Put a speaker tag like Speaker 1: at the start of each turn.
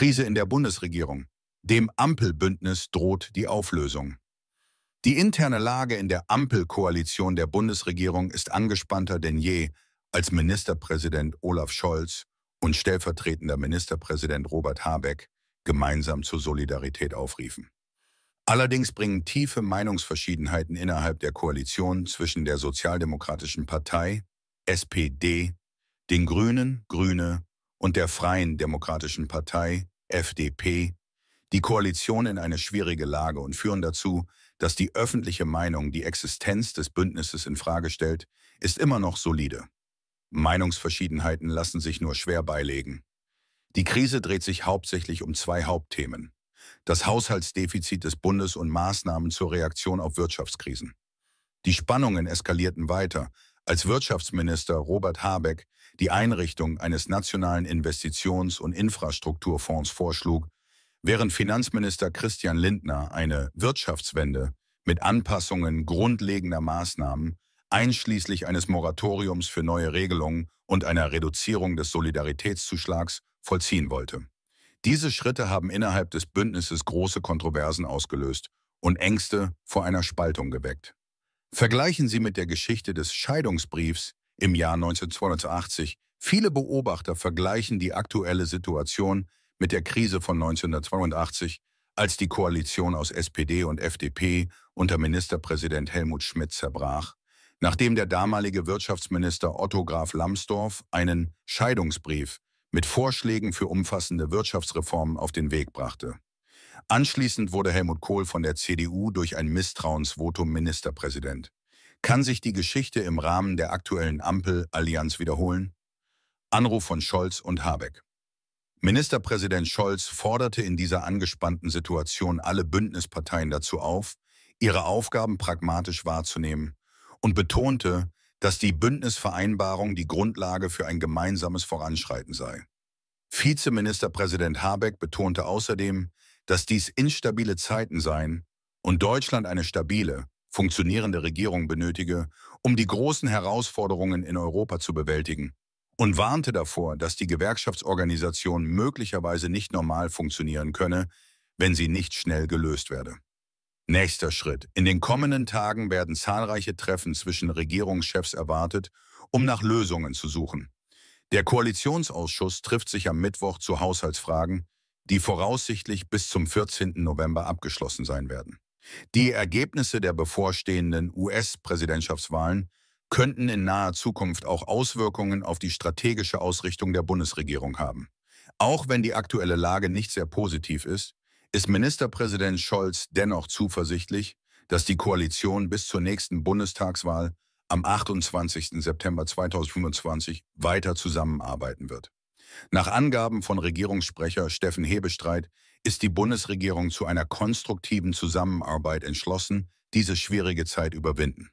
Speaker 1: Krise in der Bundesregierung. Dem Ampelbündnis droht die Auflösung. Die interne Lage in der Ampelkoalition der Bundesregierung ist angespannter denn je, als Ministerpräsident Olaf Scholz und stellvertretender Ministerpräsident Robert Habeck gemeinsam zur Solidarität aufriefen. Allerdings bringen tiefe Meinungsverschiedenheiten innerhalb der Koalition zwischen der Sozialdemokratischen Partei, SPD, den Grünen, Grüne und der Freien Demokratischen Partei, FDP die Koalition in eine schwierige Lage und führen dazu, dass die öffentliche Meinung die Existenz des Bündnisses in Frage stellt, ist immer noch solide. Meinungsverschiedenheiten lassen sich nur schwer beilegen. Die Krise dreht sich hauptsächlich um zwei Hauptthemen. Das Haushaltsdefizit des Bundes und Maßnahmen zur Reaktion auf Wirtschaftskrisen. Die Spannungen eskalierten weiter, als Wirtschaftsminister Robert Habeck die Einrichtung eines nationalen Investitions- und Infrastrukturfonds vorschlug, während Finanzminister Christian Lindner eine Wirtschaftswende mit Anpassungen grundlegender Maßnahmen einschließlich eines Moratoriums für neue Regelungen und einer Reduzierung des Solidaritätszuschlags vollziehen wollte. Diese Schritte haben innerhalb des Bündnisses große Kontroversen ausgelöst und Ängste vor einer Spaltung geweckt. Vergleichen Sie mit der Geschichte des Scheidungsbriefs im Jahr 1980. Viele Beobachter vergleichen die aktuelle Situation mit der Krise von 1982, als die Koalition aus SPD und FDP unter Ministerpräsident Helmut Schmidt zerbrach, nachdem der damalige Wirtschaftsminister Otto Graf Lambsdorff einen Scheidungsbrief mit Vorschlägen für umfassende Wirtschaftsreformen auf den Weg brachte. Anschließend wurde Helmut Kohl von der CDU durch ein Misstrauensvotum Ministerpräsident. Kann sich die Geschichte im Rahmen der aktuellen Ampel-Allianz wiederholen? Anruf von Scholz und Habeck. Ministerpräsident Scholz forderte in dieser angespannten Situation alle Bündnisparteien dazu auf, ihre Aufgaben pragmatisch wahrzunehmen und betonte, dass die Bündnisvereinbarung die Grundlage für ein gemeinsames Voranschreiten sei. Vizeministerpräsident Habeck betonte außerdem, dass dies instabile Zeiten seien und Deutschland eine stabile, funktionierende Regierung benötige, um die großen Herausforderungen in Europa zu bewältigen und warnte davor, dass die Gewerkschaftsorganisation möglicherweise nicht normal funktionieren könne, wenn sie nicht schnell gelöst werde. Nächster Schritt. In den kommenden Tagen werden zahlreiche Treffen zwischen Regierungschefs erwartet, um nach Lösungen zu suchen. Der Koalitionsausschuss trifft sich am Mittwoch zu Haushaltsfragen, die voraussichtlich bis zum 14. November abgeschlossen sein werden. Die Ergebnisse der bevorstehenden US-Präsidentschaftswahlen könnten in naher Zukunft auch Auswirkungen auf die strategische Ausrichtung der Bundesregierung haben. Auch wenn die aktuelle Lage nicht sehr positiv ist, ist Ministerpräsident Scholz dennoch zuversichtlich, dass die Koalition bis zur nächsten Bundestagswahl am 28. September 2025 weiter zusammenarbeiten wird. Nach Angaben von Regierungssprecher Steffen Hebestreit ist die Bundesregierung zu einer konstruktiven Zusammenarbeit entschlossen, diese schwierige Zeit überwinden.